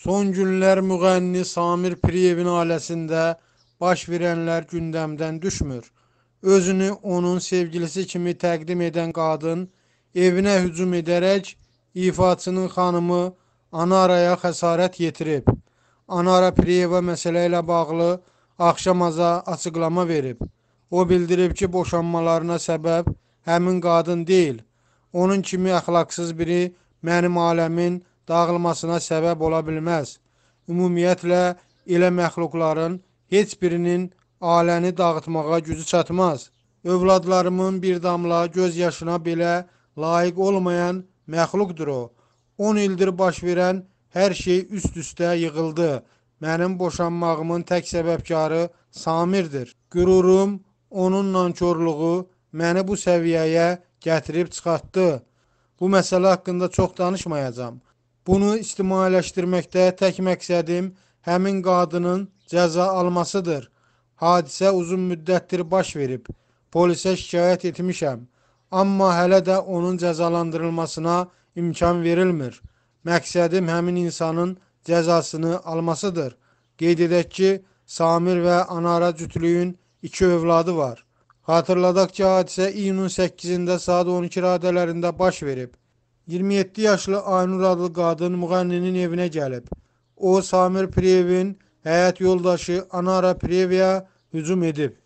Son günlər müğənni Samir Priyevin ailəsində baş verənlər gündəmdən düşmür. Özünü onun sevgilisi kimi təqdim edən qadın evinə hücum edərək ifaçının xanımı Anaraya xəsarət yetirib. Anara Priyeva məsələ ilə bağlı axşamaza açıqlama verib. O bildirib ki, boşanmalarına səbəb həmin qadın deyil. Onun kimi əxlaqsız biri mənim aləmin dağılmasına səbəb ola bilməz. Ümumiyyətlə, elə məxluqların heç birinin aləni dağıtmağa gücü çatmaz. Övladlarımın bir damla göz yaşına belə layiq olmayan məxluqdur o. 10 ildir baş verən hər şey üst-üstə yığıldı. Mənim boşanmağımın tək səbəbkarı Samirdir. Qürurum, onun nankorluğu məni bu səviyyəyə gətirib çıxartdı. Bu məsələ haqqında çox danışmayacağam. Bunu ictimailəşdirməkdə tək məqsədim həmin qadının cəza almasıdır. Hadisə uzun müddətdir baş verib. Polisə şikayət etmişəm, amma hələ də onun cəzalandırılmasına imkan verilmir. Məqsədim həmin insanın cəzasını almasıdır. Qeyd edək ki, Samir və Anara cütlüyün iki övladı var. Xatırladaq ki, hadisə iyunun 8-də saat 12 radələrində baş verib. 27 yaşlı Aynur adlı kadın müğənninin evine gelip, O Samir Priyevin hayat yoldaşı Anara Priyevə hücum edib.